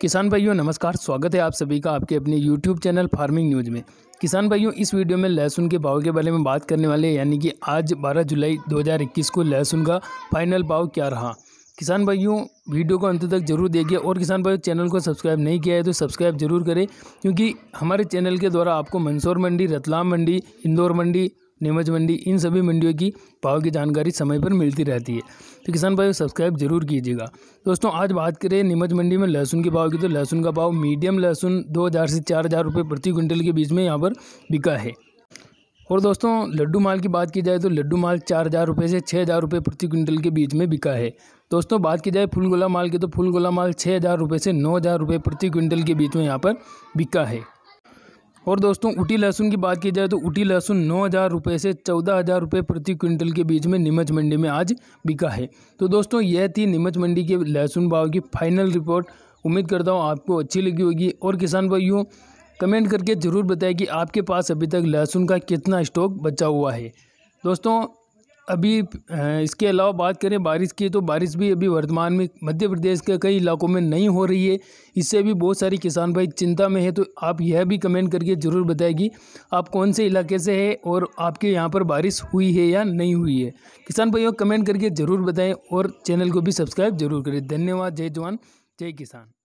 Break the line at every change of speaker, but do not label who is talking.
किसान भाइयों नमस्कार स्वागत है आप सभी का आपके अपने YouTube चैनल फार्मिंग न्यूज में किसान भाइयों इस वीडियो में लहसुन के भाव के बारे में बात करने वाले हैं यानी कि आज 12 जुलाई 2021 को लहसुन का फाइनल भाव क्या रहा किसान भाइयों वीडियो को अंत तक जरूर देखिए और किसान भाइयों चैनल को सब्सक्राइब नहीं किया है तो सब्सक्राइब जरूर करें क्योंकि हमारे चैनल के द्वारा आपको मंदसौर मंडी रतलाम मंडी इंदौर मंडी नीमच मंडी इन सभी मंडियों की भाव की जानकारी समय पर मिलती रहती है तो किसान भाई सब्सक्राइब जरूर कीजिएगा दोस्तों आज बात करें नीमच मंडी में लहसुन के भाव की तो लहसुन का भाव मीडियम लहसुन दो हज़ार से चार हज़ार रुपये प्रति क्विंटल के बीच में यहाँ पर बिका है और दोस्तों लड्डू माल की बात की जाए तो लड्डू माल चार हज़ार रुपये से छः हज़ार रुपये प्रति क्विंटल के बीच में बिका है दोस्तों बात की जाए फूल गोला माल की तो फूल गोला माल छः हज़ार रुपये से नौ हज़ार रुपये प्रति क्विंटल के बीच में यहाँ पर बिका है और दोस्तों ऊटी लहसुन की बात की जाए तो ऊटी लहसुन नौ हज़ार रुपये से चौदह हज़ार रुपये प्रति क्विंटल के बीच में नीमच मंडी में आज बिका है तो दोस्तों यह थी नीमच मंडी के लहसुन भाव की फाइनल रिपोर्ट उम्मीद करता हूँ आपको अच्छी लगी होगी और किसान भाइयों कमेंट करके ज़रूर बताएं कि आपके पास अभी तक लहसुन का कितना स्टॉक बचा हुआ है दोस्तों अभी इसके अलावा बात करें बारिश की तो बारिश भी अभी वर्तमान में मध्य प्रदेश के कई इलाकों में नहीं हो रही है इससे भी बहुत सारी किसान भाई चिंता में है तो आप यह भी कमेंट करके ज़रूर बताएगी आप कौन से इलाके से है और आपके यहाँ पर बारिश हुई है या नहीं हुई है किसान भाइयों कमेंट करके ज़रूर बताएँ और चैनल को भी सब्सक्राइब जरूर करें धन्यवाद जय जवान जय किसान